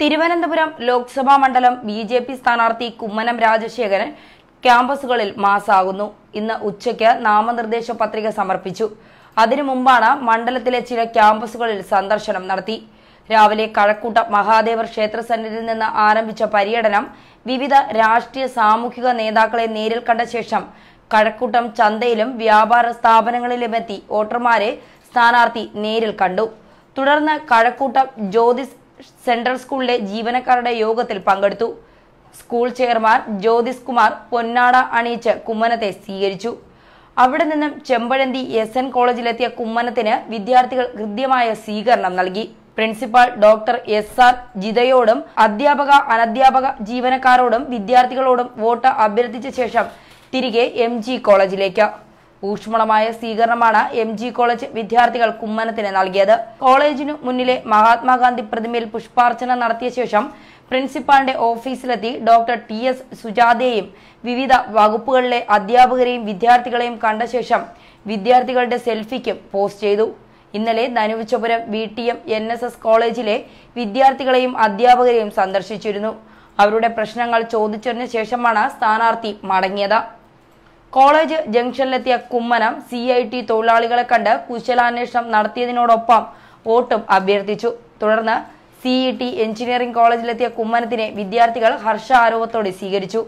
തിരുവനന്തപുരം ലോക്സഭാ മണ്ഡലം B J P സ്ഥാനാർത്ഥി കുമ്മനം രാജശേഖരൻ ക്യാമ്പസുകളിൽ മാസാകുന്നു ഇന്ന് ഉച്ചയ്ക്ക് നാമനിർദ്ദേശ പത്രിക സമർപ്പിച്ചു അതിനു മുമ്പാണ് മണ്ഡലത്തിലെ ചില ക്യാമ്പസുകളിൽ സന്ദർശനം നടത്തി രാവിലെ കഴക്കൂട്ട മഹാദേവർ ക്ഷേത്ര സന്നിധിയിൽ നിന്ന് ആരംഭിച്ച പര്യടനം വിവിധ രാഷ്ട്രീയ സാമൂഹിക നേതാക്കളെ നേരിൽ കണ്ട ശേഷം കഴക്കൂട്ടം ചന്തയിലും വ്യാപാര സ്ഥാപനങ്ങളിലുമെത്തി വോട്ടർമാരെ സ്ഥാനാർത്ഥി നേരിൽ കണ്ടു തുടർന്ന് കഴക്കൂട്ടം ജ്യോതിസ് സെൻട്രൽ സ്കൂളിലെ ജീവനക്കാരുടെ യോഗത്തിൽ പങ്കെടുത്തു സ്കൂൾ ചെയർമാൻ ജ്യോതിസ് കുമാർ പൊന്നാട അണിയിച്ച് കുമ്മനത്തെ സ്വീകരിച്ചു അവിടെ നിന്നും ചെമ്പഴന്തി എസ് എൻ കോളേജിലെത്തിയ കുമ്മനത്തിന് വിദ്യാർത്ഥികൾ ഹൃദ്യമായ സ്വീകരണം നൽകി പ്രിൻസിപ്പാൾ ഡോക്ടർ എസ് ആർ ജിതയോടും അധ്യാപക അനധ്യാപക ജീവനക്കാരോടും വിദ്യാർത്ഥികളോടും വോട്ട് അഭ്യർത്ഥിച്ച ശേഷം തിരികെ എം കോളേജിലേക്ക് ഊഷ്മളമായ സ്വീകരണമാണ് എം ജി കോളേജ് വിദ്യാർത്ഥികൾ കുമ്മനത്തിന് നൽകിയത് കോളേജിനു മുന്നിലെ മഹാത്മാഗാന്ധി പ്രതിമയിൽ പുഷ്പാർച്ചന നടത്തിയ ശേഷം പ്രിൻസിപ്പാളിന്റെ ഓഫീസിലെത്തി ഡോക്ടർ ടി എസ് സുജാതയെയും വിവിധ വകുപ്പുകളിലെ അധ്യാപകരെയും വിദ്യാർത്ഥികളെയും കണ്ട ശേഷം വിദ്യാർത്ഥികളുടെ സെൽഫിക്കും പോസ്റ്റ് ചെയ്തു ഇന്നലെ Dhanuvachapuram V T M N S S കോളേജിലെ വിദ്യാർത്ഥികളെയും അധ്യാപകരെയും സന്ദർശിച്ചിരുന്നു അവരുടെ പ്രശ്നങ്ങൾ ചോദിച്ചറിഞ്ഞ ശേഷമാണ് സ്ഥാനാർത്ഥി മടങ്ങിയത് കോളേജ് ജംഗ്ഷനിലെത്തിയ കുമ്മനം സി ഐ ടി തൊഴിലാളികളെ കണ്ട് കുശലാന്വേഷണം നടത്തിയതിനോടൊപ്പം വോട്ടും അഭ്യർത്ഥിച്ചു തുടർന്ന് സി ഇ ടി എഞ്ചിനീയറിംഗ് കോളേജിലെത്തിയ കുമ്മനത്തിനെ വിദ്യാർത്ഥികൾ ഹർഷാരൂപത്തോടെ സ്വീകരിച്ചു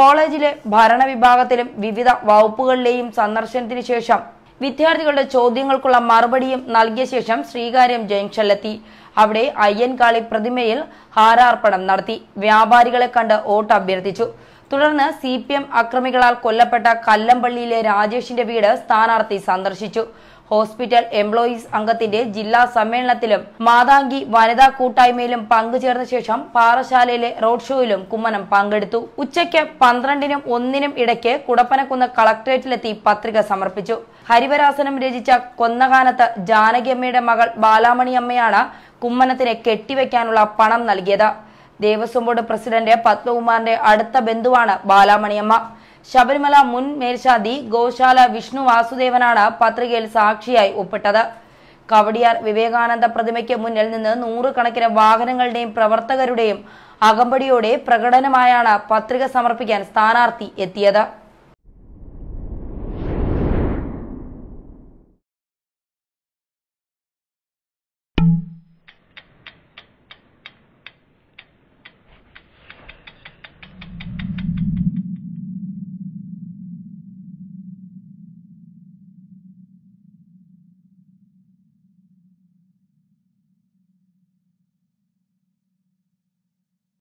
കോളേജിലെ ഭരണവിഭാഗത്തിലും വിവിധ വകുപ്പുകളിലെയും സന്ദർശനത്തിന് ശേഷം വിദ്യാർത്ഥികളുടെ ചോദ്യങ്ങൾക്കുള്ള മറുപടിയും നൽകിയ ശേഷം ശ്രീകാര്യം ജംഗ്ഷനിലെത്തി അവിടെ അയ്യൻകാളി പ്രതിമയിൽ ഹാരാർപ്പണം നടത്തി വ്യാപാരികളെ കണ്ട് വോട്ട് അഭ്യർത്ഥിച്ചു തുടർന്ന് സി പി എം അക്രമികളാൽ കൊല്ലപ്പെട്ട കല്ലമ്പള്ളിയിലെ രാജേഷിന്റെ വീട് സ്ഥാനാർത്ഥി സന്ദർശിച്ചു ഹോസ്പിറ്റൽ എംപ്ലോയീസ് അംഗത്തിന്റെ ജില്ലാ സമ്മേളനത്തിലും മാതാങ്കി വനിതാ കൂട്ടായ്മയിലും പങ്കുചേർന്ന ശേഷം പാറശാലയിലെ റോഡ് ഷോയിലും കുമ്മനം പങ്കെടുത്തു ഉച്ചയ്ക്ക് പന്ത്രണ്ടിനും ഒന്നിനും ഇടയ്ക്ക് കുടപ്പനക്കുന്ന് കളക്ടറേറ്റിലെത്തി പത്രിക സമർപ്പിച്ചു ഹരിവരാസനം രചിച്ച കൊന്നകാനത്ത് ജാനകിയമ്മയുടെ മകൾ ബാലാമണിയമ്മയാണ് കുമ്മനത്തിന് കെട്ടിവെക്കാനുള്ള പണം നൽകിയത് ദേവസ്വം ബോർഡ് പ്രസിഡന്റ് പത്മകുമാറിന്റെ അടുത്ത ബന്ധുവാണ് ബാലാമണിയമ്മ ശബരിമല മുൻ മേൽശാന്തി ഗോശാല വിഷ്ണു വാസുദേവനാണ് പത്രികയിൽ സാക്ഷിയായി ഒപ്പിട്ടത് കവടിയാർ വിവേകാനന്ദ പ്രതിമയ്ക്ക് മുന്നിൽ നിന്ന് നൂറുകണക്കിന് വാഹനങ്ങളുടെയും പ്രവർത്തകരുടെയും അകമ്പടിയോടെ പ്രകടനമായാണ് പത്രിക സമർപ്പിക്കാൻ സ്ഥാനാർത്ഥി എത്തിയത്